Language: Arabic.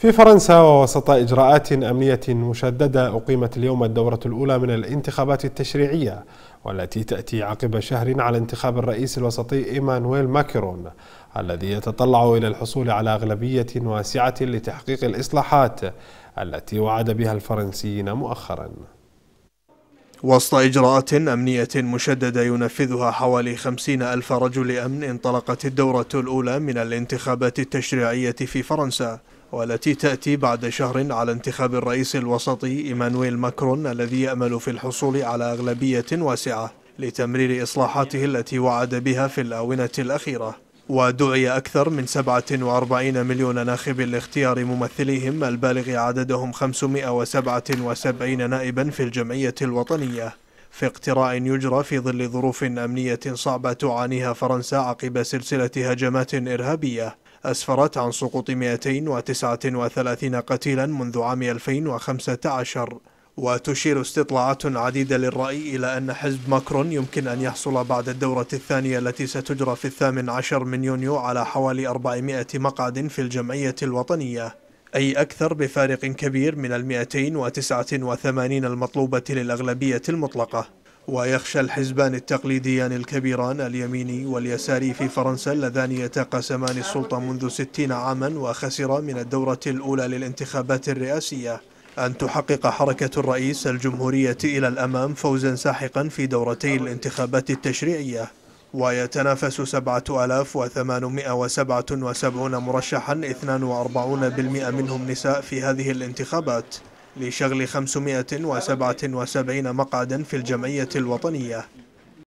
في فرنسا ووسط إجراءات أمنية مشددة أقيمت اليوم الدورة الأولى من الانتخابات التشريعية والتي تأتي عقب شهر على انتخاب الرئيس الوسطي إيمانويل ماكرون الذي يتطلع إلى الحصول على أغلبية واسعة لتحقيق الإصلاحات التي وعد بها الفرنسيين مؤخراً وسط إجراءات أمنية مشددة ينفذها حوالي خمسين ألف رجل أمن انطلقت الدورة الأولى من الانتخابات التشريعية في فرنسا والتي تأتي بعد شهر على انتخاب الرئيس الوسطي إيمانويل ماكرون الذي يأمل في الحصول على أغلبية واسعة لتمرير إصلاحاته التي وعد بها في الآونة الأخيرة ودعي أكثر من 47 مليون ناخب لاختيار ممثليهم البالغ عددهم 577 نائبا في الجمعية الوطنية في اقتراع يجرى في ظل ظروف أمنية صعبة تعانيها فرنسا عقب سلسلة هجمات إرهابية أسفرت عن سقوط 239 قتيلا منذ عام 2015 وتشير استطلاعات عديدة للرأي إلى أن حزب ماكرون يمكن أن يحصل بعد الدورة الثانية التي ستجرى في الثامن عشر من يونيو على حوالي 400 مقعد في الجمعية الوطنية أي أكثر بفارق كبير من ال 289 المطلوبة للأغلبية المطلقة ويخشى الحزبان التقليديان الكبيران اليميني واليساري في فرنسا اللذان يتقاسمان السلطة منذ 60 عاما وخسرا من الدورة الأولى للانتخابات الرئاسية أن تحقق حركة الرئيس الجمهورية إلى الأمام فوزا ساحقا في دورتي الانتخابات التشريعية ويتنافس 7877 مرشحا 42% منهم نساء في هذه الانتخابات لشغل 577 مقعدا في الجمعية الوطنية